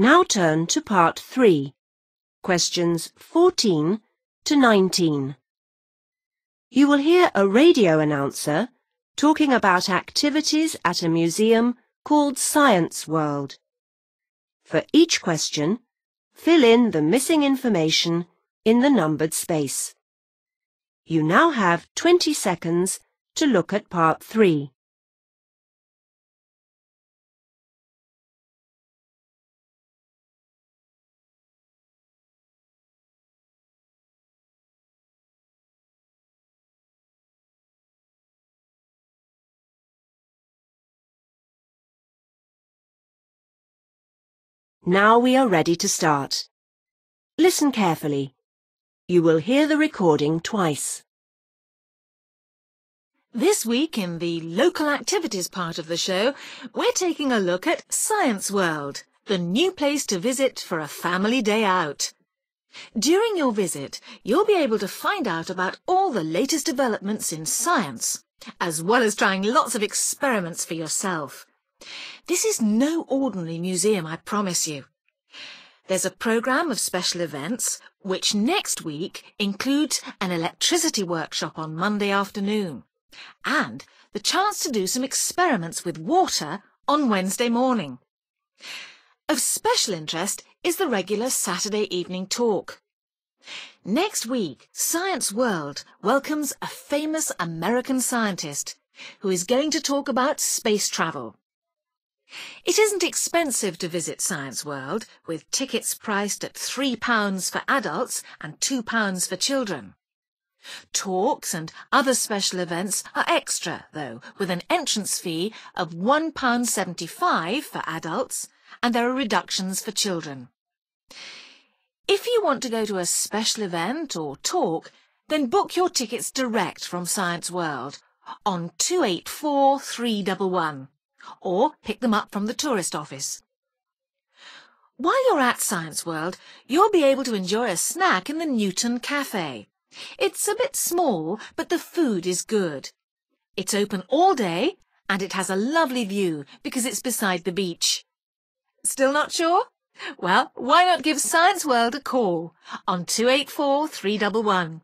Now turn to part 3, questions 14 to 19. You will hear a radio announcer talking about activities at a museum called Science World. For each question, fill in the missing information in the numbered space. You now have 20 seconds to look at part 3. Now we are ready to start. Listen carefully. You will hear the recording twice. This week in the local activities part of the show, we're taking a look at Science World, the new place to visit for a family day out. During your visit, you'll be able to find out about all the latest developments in science, as well as trying lots of experiments for yourself. This is no ordinary museum, I promise you. There's a programme of special events, which next week includes an electricity workshop on Monday afternoon, and the chance to do some experiments with water on Wednesday morning. Of special interest is the regular Saturday evening talk. Next week, Science World welcomes a famous American scientist who is going to talk about space travel. It isn't expensive to visit Science World, with tickets priced at £3 for adults and £2 for children. Talks and other special events are extra, though, with an entrance fee of £1.75 for adults, and there are reductions for children. If you want to go to a special event or talk, then book your tickets direct from Science World on 284311 or pick them up from the tourist office. While you're at Science World, you'll be able to enjoy a snack in the Newton Cafe. It's a bit small, but the food is good. It's open all day, and it has a lovely view because it's beside the beach. Still not sure? Well, why not give Science World a call on 284 311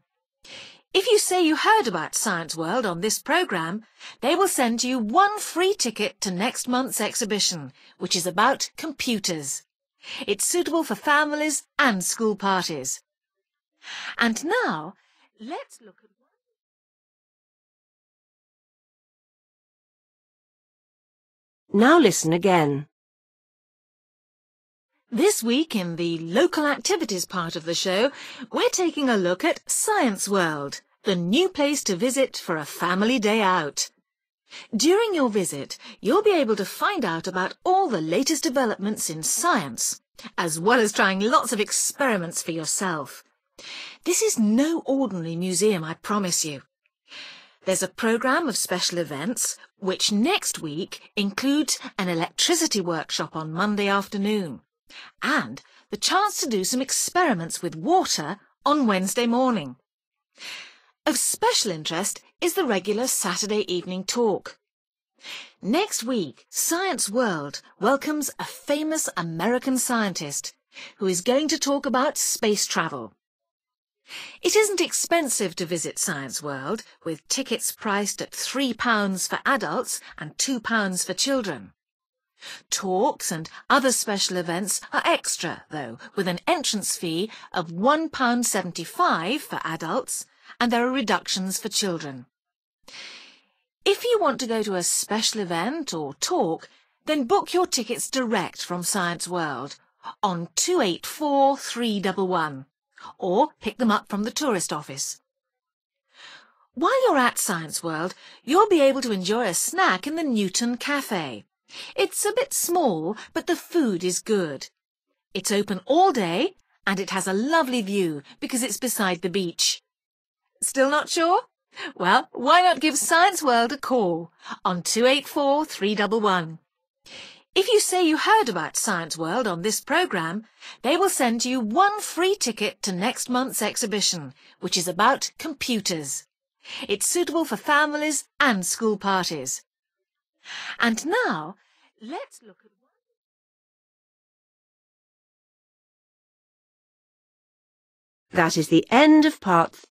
if you say you heard about Science World on this programme, they will send you one free ticket to next month's exhibition, which is about computers. It's suitable for families and school parties. And now, let's look at... Now listen again. This week in the local activities part of the show, we're taking a look at Science World, the new place to visit for a family day out. During your visit, you'll be able to find out about all the latest developments in science, as well as trying lots of experiments for yourself. This is no ordinary museum, I promise you. There's a programme of special events, which next week includes an electricity workshop on Monday afternoon and the chance to do some experiments with water on Wednesday morning. Of special interest is the regular Saturday evening talk. Next week, Science World welcomes a famous American scientist who is going to talk about space travel. It isn't expensive to visit Science World, with tickets priced at £3 for adults and £2 for children. Talks and other special events are extra, though, with an entrance fee of £1.75 for adults, and there are reductions for children. If you want to go to a special event or talk, then book your tickets direct from Science World on 284311 or pick them up from the tourist office. While you're at Science World, you'll be able to enjoy a snack in the Newton Cafe. It's a bit small, but the food is good. It's open all day and it has a lovely view because it's beside the beach. Still not sure? Well, why not give Science World a call on 284 311. If you say you heard about Science World on this programme, they will send you one free ticket to next month's exhibition, which is about computers. It's suitable for families and school parties. And now Let's look at one. That is the end of part